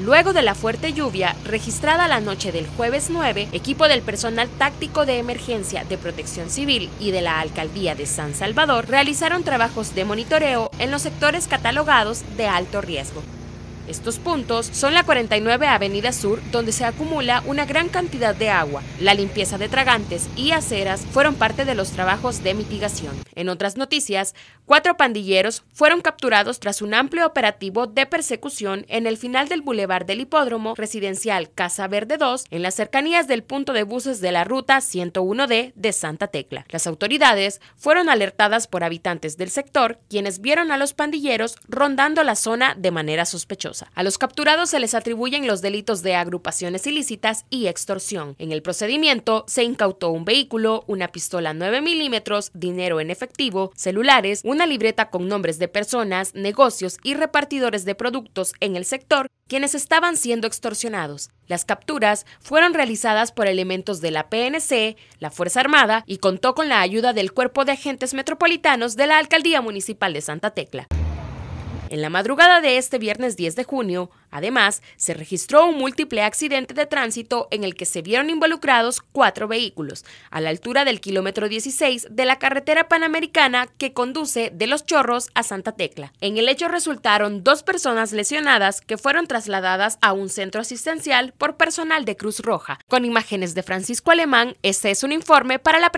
Luego de la fuerte lluvia registrada la noche del jueves 9, equipo del personal táctico de emergencia de protección civil y de la alcaldía de San Salvador realizaron trabajos de monitoreo en los sectores catalogados de alto riesgo. Estos puntos son la 49 Avenida Sur, donde se acumula una gran cantidad de agua. La limpieza de tragantes y aceras fueron parte de los trabajos de mitigación. En otras noticias, cuatro pandilleros fueron capturados tras un amplio operativo de persecución en el final del bulevar del hipódromo residencial Casa Verde 2, en las cercanías del punto de buses de la ruta 101D de Santa Tecla. Las autoridades fueron alertadas por habitantes del sector, quienes vieron a los pandilleros rondando la zona de manera sospechosa. A los capturados se les atribuyen los delitos de agrupaciones ilícitas y extorsión. En el procedimiento se incautó un vehículo, una pistola 9 milímetros, dinero en efectivo, celulares, una libreta con nombres de personas, negocios y repartidores de productos en el sector quienes estaban siendo extorsionados. Las capturas fueron realizadas por elementos de la PNC, la Fuerza Armada y contó con la ayuda del Cuerpo de Agentes Metropolitanos de la Alcaldía Municipal de Santa Tecla. En la madrugada de este viernes 10 de junio, además, se registró un múltiple accidente de tránsito en el que se vieron involucrados cuatro vehículos, a la altura del kilómetro 16 de la carretera panamericana que conduce de Los Chorros a Santa Tecla. En el hecho resultaron dos personas lesionadas que fueron trasladadas a un centro asistencial por personal de Cruz Roja. Con imágenes de Francisco Alemán, este es un informe para la